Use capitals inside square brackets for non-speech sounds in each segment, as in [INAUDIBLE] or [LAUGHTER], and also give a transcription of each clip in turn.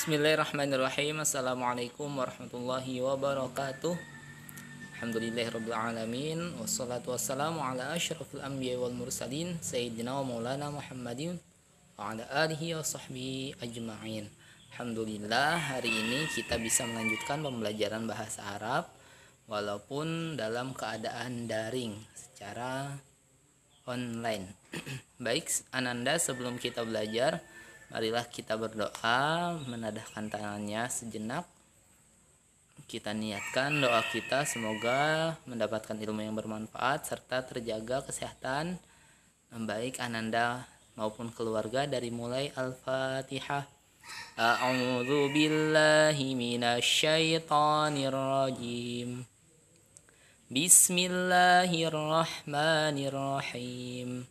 Bismillahirrahmanirrahim Assalamualaikum warahmatullahi wabarakatuh Alhamdulillahirrabbilalamin Wassalatu wassalamu ala ashrafil anbiya wal mursalin Sayyidina wa maulana Muhammadin Wa ala alihi wa sahbihi ajma'in Alhamdulillah hari ini kita bisa melanjutkan pembelajaran bahasa Arab Walaupun dalam keadaan daring secara online [CLEARS THROAT] Baik Ananda sebelum kita belajar Marilah kita berdoa, menadahkan tangannya sejenak. Kita niatkan doa kita semoga mendapatkan ilmu yang bermanfaat serta terjaga kesehatan baik ananda maupun keluarga dari mulai Al-Fatihah. A'udzu billahi minasyaitonir rajim. Bismillahirrahmanirrahim.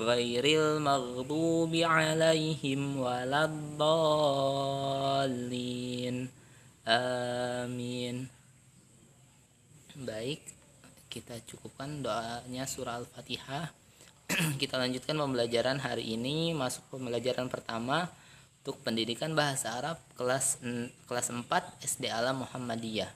غير المغضوب عليهم ولا الضالين amin baik kita cukupkan doanya surah al-fatihah [CLEARS THROAT] kita lanjutkan pembelajaran hari ini masuk pembelajaran pertama untuk pendidikan bahasa Arab kelas kelas 4 SD Alam Muhammadiyah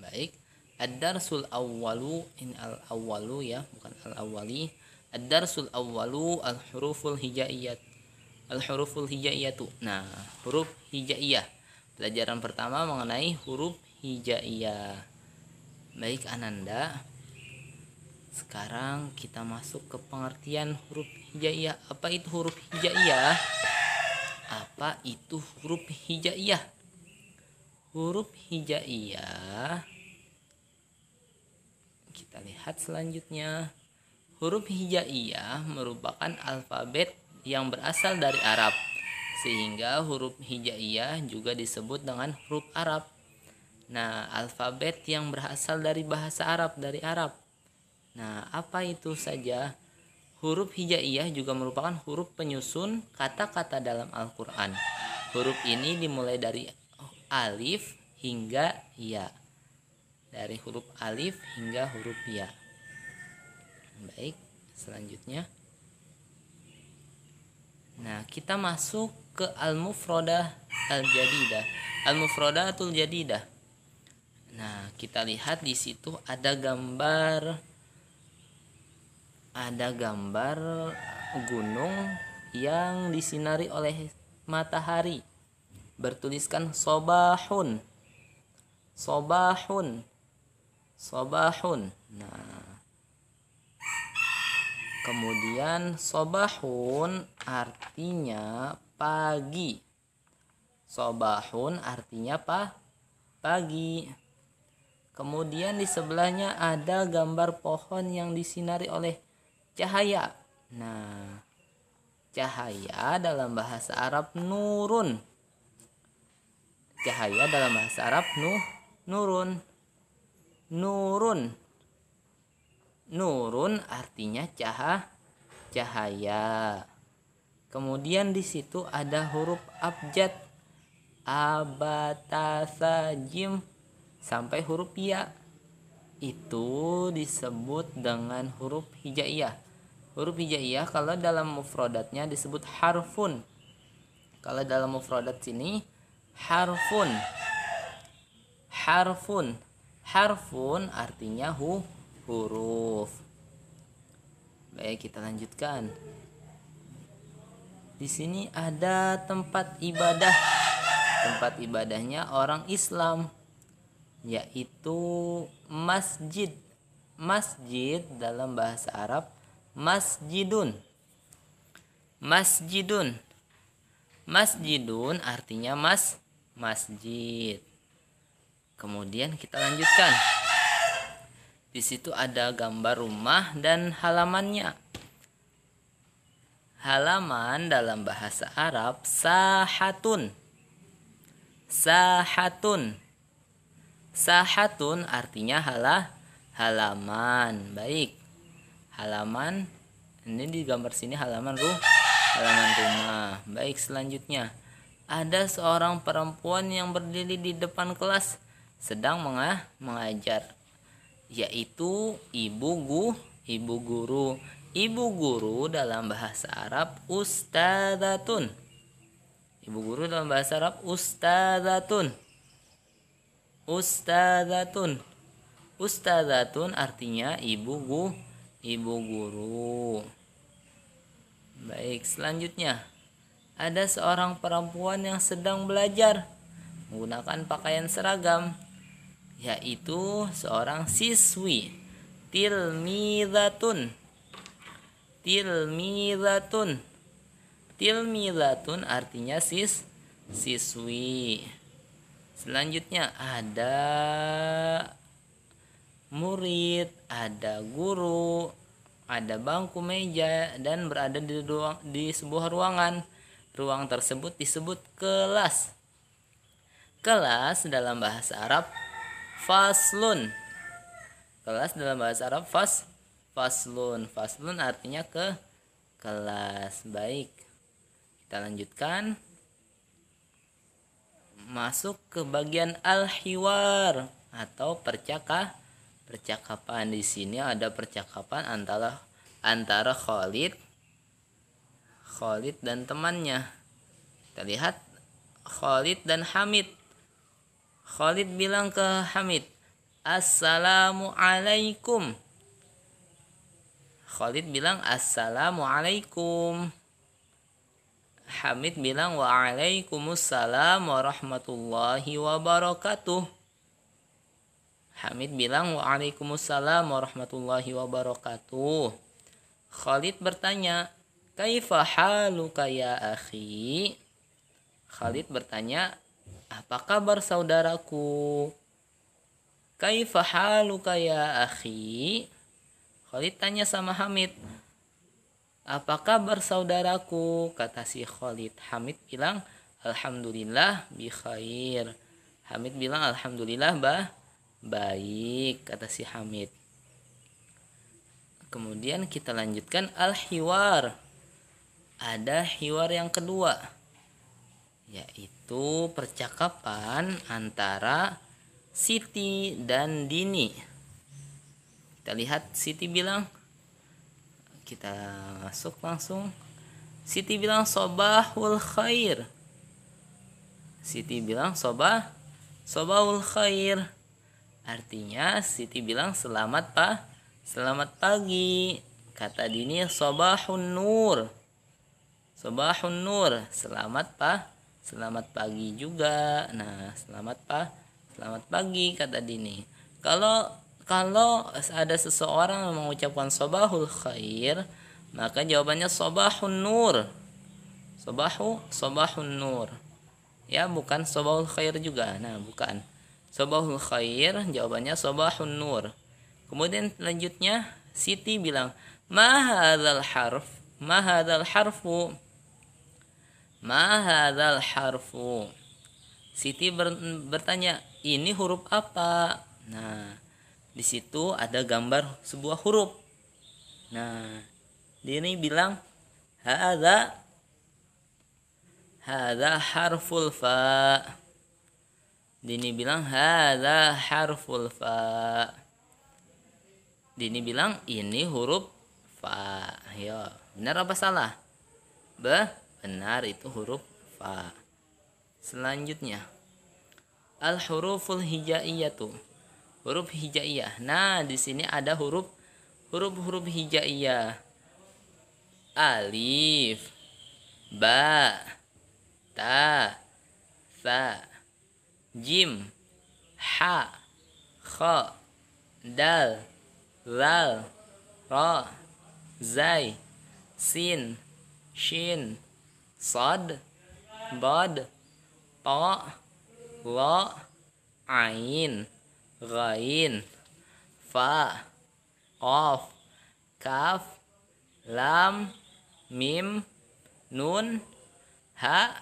baik ad-darsul awwalu in al-awwalu ya bukan al-awwali ad-darsul awwalu al-huruful hijaiyat al-huruful hijaiyatu nah huruf hijaiyah pelajaran pertama mengenai huruf hijaiyah baik ananda sekarang kita masuk ke pengertian huruf hijaiyah apa itu huruf hijaiyah apa itu huruf hijaiyah huruf hijaiyah kita lihat selanjutnya. Huruf hijaiyah merupakan alfabet yang berasal dari Arab. Sehingga huruf hijaiyah juga disebut dengan huruf Arab. Nah, alfabet yang berasal dari bahasa Arab dari Arab. Nah, apa itu saja? Huruf hijaiyah juga merupakan huruf penyusun kata-kata dalam Al-Qur'an. Huruf ini dimulai dari alif hingga ya dari huruf alif hingga huruf ya. Baik, selanjutnya. Nah, kita masuk ke al mufroda al-jadidah. al mufroda atul jadidah. Nah, kita lihat di situ ada gambar ada gambar gunung yang disinari oleh matahari. Bertuliskan sobahun. Sobahun Sobahun. Nah. Kemudian sobahun artinya pagi. Sobahun artinya apa? Pagi. Kemudian di sebelahnya ada gambar pohon yang disinari oleh cahaya. Nah, cahaya dalam bahasa Arab nurun. Cahaya dalam bahasa Arab nu nurun nurun nurun artinya cahaya cahaya kemudian di situ ada huruf abjad abatasa jim sampai huruf ya itu disebut dengan huruf hijaiyah huruf hijaiyah kalau dalam mufrodatnya disebut harfun kalau dalam mufrodat sini harfun harfun harfun artinya hu huruf baik kita lanjutkan di sini ada tempat ibadah tempat ibadahnya orang Islam yaitu masjid masjid dalam bahasa Arab masjidun masjidun masjidun artinya mas masjid Kemudian kita lanjutkan. Di situ ada gambar rumah dan halamannya. Halaman dalam bahasa Arab sahatun. Sahatun. Sahatun artinya halah halaman. Baik. Halaman ini di gambar sini halaman ruh halaman rumah. Baik, selanjutnya ada seorang perempuan yang berdiri di depan kelas sedang mengah, mengajar yaitu ibu gu ibu guru. Ibu guru dalam bahasa Arab ustadatun Ibu guru dalam bahasa Arab ustadatun ustadatun ustadatun artinya ibu gu ibu guru. Baik, selanjutnya ada seorang perempuan yang sedang belajar menggunakan pakaian seragam yaitu seorang siswi tilmidatun tilmidatun tilmidatun artinya sis siswi selanjutnya ada murid ada guru ada bangku meja dan berada di ruang di sebuah ruangan ruang tersebut disebut kelas kelas dalam bahasa Arab faslun kelas dalam bahasa Arab fas faslun faslun artinya ke kelas baik kita lanjutkan masuk ke bagian al-hiwar atau percakap percakapan di sini ada percakapan antara antara Khalid Khalid dan temannya kita lihat Khalid dan Hamid Khalid bilang ke Hamid, Assalamualaikum. Khalid bilang, Assalamualaikum. Hamid bilang, Waalaikumsalam warahmatullahi wabarakatuh. Hamid bilang, Waalaikumsalam warahmatullahi wabarakatuh. Khalid bertanya, Kaifa haluka ya akhi? Khalid bertanya, apa kabar saudaraku? Kaifa haluka ya akhi? Khalid tanya sama Hamid. Apa kabar saudaraku? Kata si Khalid. Hamid bilang, Alhamdulillah bi khair. Hamid bilang, Alhamdulillah bah, baik. Kata si Hamid. Kemudian kita lanjutkan al-hiwar. Ada hiwar yang kedua yaitu percakapan antara Siti dan Dini. Kita lihat Siti bilang kita masuk langsung. Siti bilang sobahul khair. Siti bilang sobah sobahul khair. Artinya Siti bilang selamat pak selamat pagi. Kata Dini sobahun nur. Sobahun nur, selamat pak selamat pagi juga nah selamat pak selamat pagi kata Dini kalau kalau ada seseorang yang mengucapkan sobahul khair maka jawabannya sobahun nur sobahu sobahun nur ya bukan sobahul khair juga nah bukan sobahul khair jawabannya sobahun nur kemudian selanjutnya Siti bilang mahadal harf mahadal harfu Mahadal harfu. Siti bertanya, ini huruf apa? Nah, di situ ada gambar sebuah huruf. Nah, dia ini bilang hadza hadza harful fa. Dini bilang hadza harful fa. Dini bilang ini huruf fa. Ya, benar apa salah? Be? Benar itu huruf fa. Selanjutnya al huruful hijaiyatu. Huruf hijaiyah. Nah, di sini ada huruf huruf-huruf hijaiyah. Alif, ba, ta, fa jim, ha, kha, dal, zal, ra, zai, sin, shin, Sad Bad Ta La Ain Ghain Fa Qaf Kaf Lam Mim Nun Ha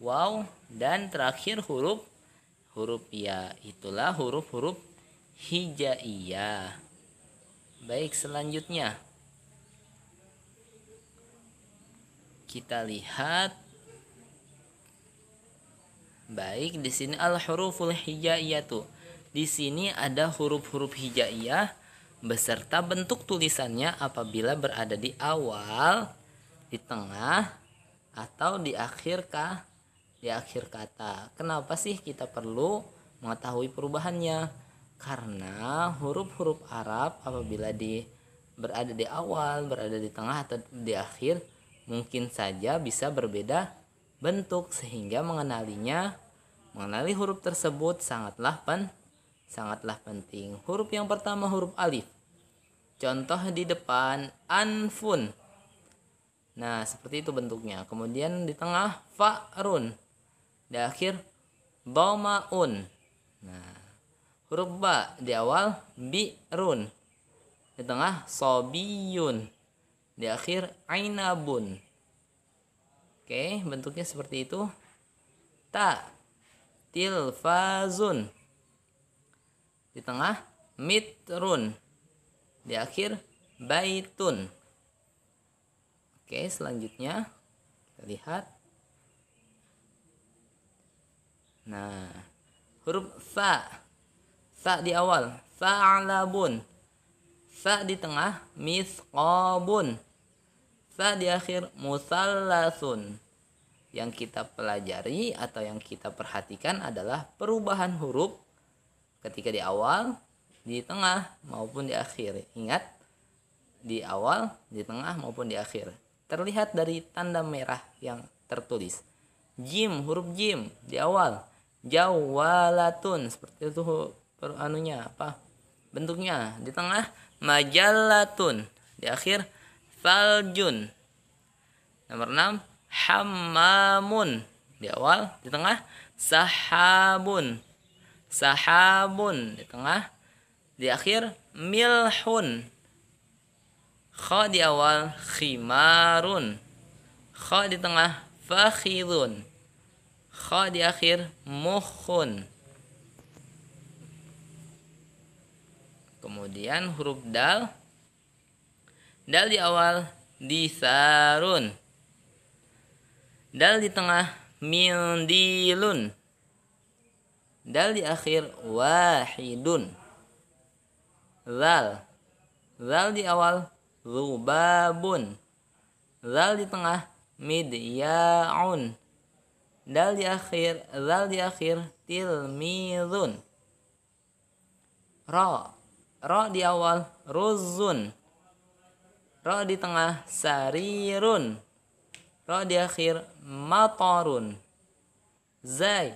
Waw dan terakhir huruf huruf ya itulah huruf-huruf hijaiyah baik selanjutnya kita lihat baik di sini al huruful tuh di sini ada huruf-huruf hijaiyah beserta bentuk tulisannya apabila berada di awal di tengah atau di akhir kah di akhir kata kenapa sih kita perlu mengetahui perubahannya karena huruf-huruf Arab apabila di berada di awal berada di tengah atau di akhir mungkin saja bisa berbeda bentuk sehingga mengenalinya mengenali huruf tersebut sangatlah pen sangatlah penting. Huruf yang pertama huruf alif. Contoh di depan anfun. Nah, seperti itu bentuknya. Kemudian di tengah fa'run. Di akhir domaun. Nah, huruf ba di awal bi'run. Di tengah sobiyun di akhir ainabun oke bentuknya seperti itu ta tilfazun di tengah mitrun di akhir baitun oke selanjutnya kita lihat nah huruf fa fa di awal fa'alabun fa di tengah misqabun Sa di akhir musallasun. Yang kita pelajari atau yang kita perhatikan adalah perubahan huruf ketika di awal, di tengah maupun di akhir. Ingat di awal, di tengah maupun di akhir. Terlihat dari tanda merah yang tertulis. Jim, huruf jim di awal. Jawalatun seperti itu per anunya apa? Bentuknya di tengah majalatun di akhir faljun nomor 6 hammamun di awal di tengah sahabun sahabun di tengah di akhir milhun kha di awal khimarun kha di tengah fakhidun kha di akhir mukhun kemudian huruf dal Dal di awal disarun. Dal di tengah mindilun. Dal di akhir wahidun. Zal. Zal di awal zubabun, Zal di tengah midyaun. Dal di akhir, zal di akhir tilmizun. Ra. Ra di awal ruzun. Ro di tengah sarirun. Ro di akhir matorun. Zai.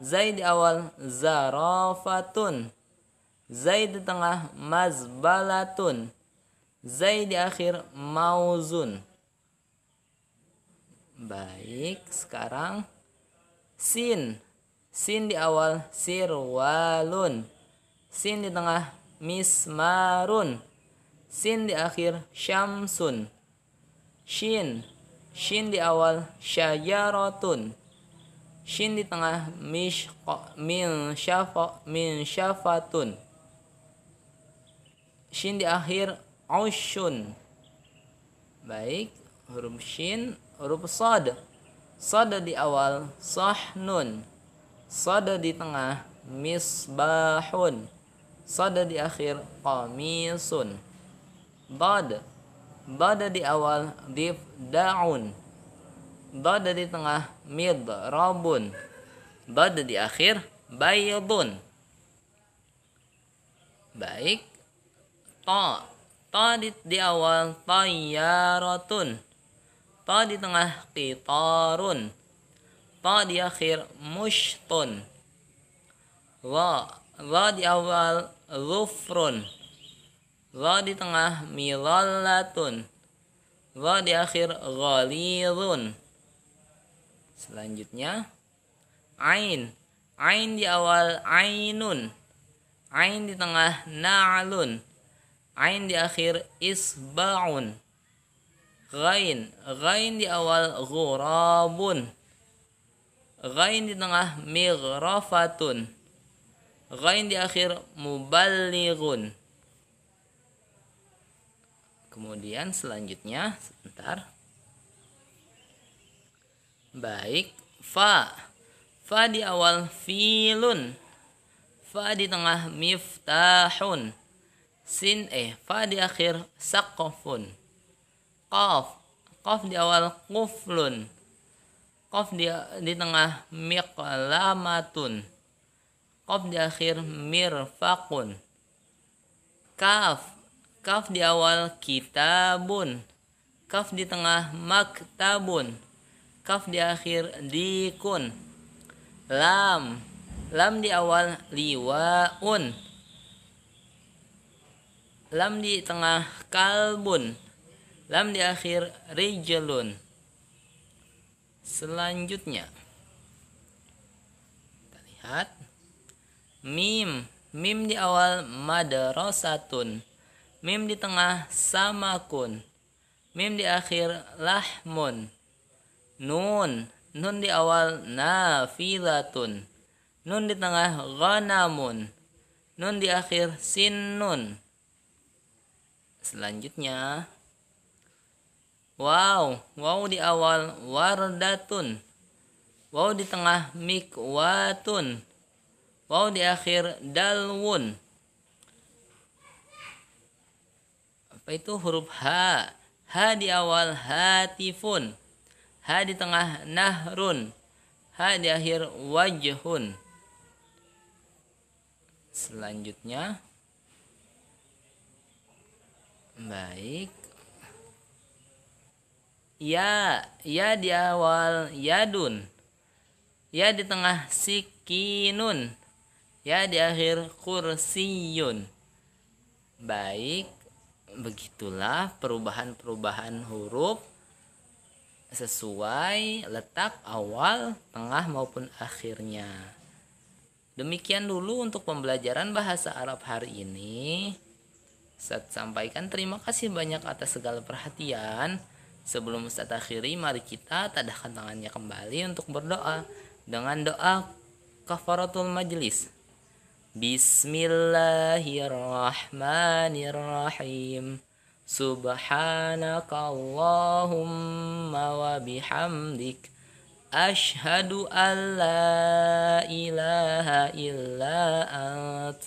Zai di awal zarafatun. Zai di tengah mazbalatun. Zai di akhir mauzun. Baik, sekarang sin. Sin di awal sirwalun. Sin di tengah mismarun. Sin di akhir syamsun. Shin. Shin di awal syayaratun Shin di tengah mishqa, min syafa, min syafatun. Shin di akhir aushun. Baik, huruf shin, huruf sad sad di awal sahnun. sad di tengah misbahun. sad di akhir qamisun bad bad di awal dif daun bad di tengah mid rabun bad di akhir bayadun baik ta ta di, di awal tayyaratun ta di tengah qitarun ta di akhir mushtun wa wa di awal zufrun Gha di tengah milollatun. Gha di akhir ghalidun. Selanjutnya ain. Ain di awal ainun. Ain di tengah na'alun. Ain di akhir isba'un. Ghain. Ghain di awal ghurabun. Ghain di tengah mighrafatun. Ghain di akhir muballighun kemudian selanjutnya sebentar baik fa fa di awal filun fa di tengah miftahun sin eh fa di akhir sakofun qaf qaf di awal kuflun qaf di di tengah miqlamatun qaf di akhir mirfakun, kaf Kaf di awal kitabun. Kaf di tengah maktabun. Kaf di akhir dikun. Lam. Lam di awal liwaun. Lam di tengah kalbun. Lam di akhir rijalun. Selanjutnya kita lihat mim mim di awal madrasatun mim di tengah samakun mim di akhir lahmun nun nun di awal nafilatun nun di tengah ghanamun nun di akhir sinun. selanjutnya wow wow di awal wardatun wow di tengah mikwatun wow di akhir dalwun itu huruf h h di awal hatifun h di tengah nahrun h di akhir wajhun selanjutnya baik ya ya di awal yadun ya di tengah sikinun ya di akhir kursiyun baik begitulah perubahan-perubahan huruf sesuai letak awal, tengah maupun akhirnya. Demikian dulu untuk pembelajaran bahasa Arab hari ini. Saya sampaikan terima kasih banyak atas segala perhatian. Sebelum Ustaz akhiri, mari kita tadahkan tangannya kembali untuk berdoa dengan doa kafaratul majlis. بسم الله الرحمن الرحيم سبحانك اللهم وبحمدك أشهد أن لا إله إلا أنت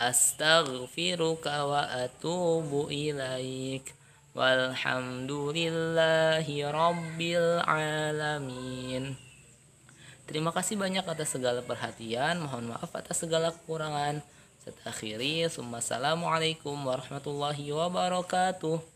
أستغفرك وأتوب إليك والحمد لله رب العالمين Terima kasih banyak atas segala perhatian. Mohon maaf atas segala kekurangan. Saya akhiri. Assalamualaikum warahmatullahi wabarakatuh.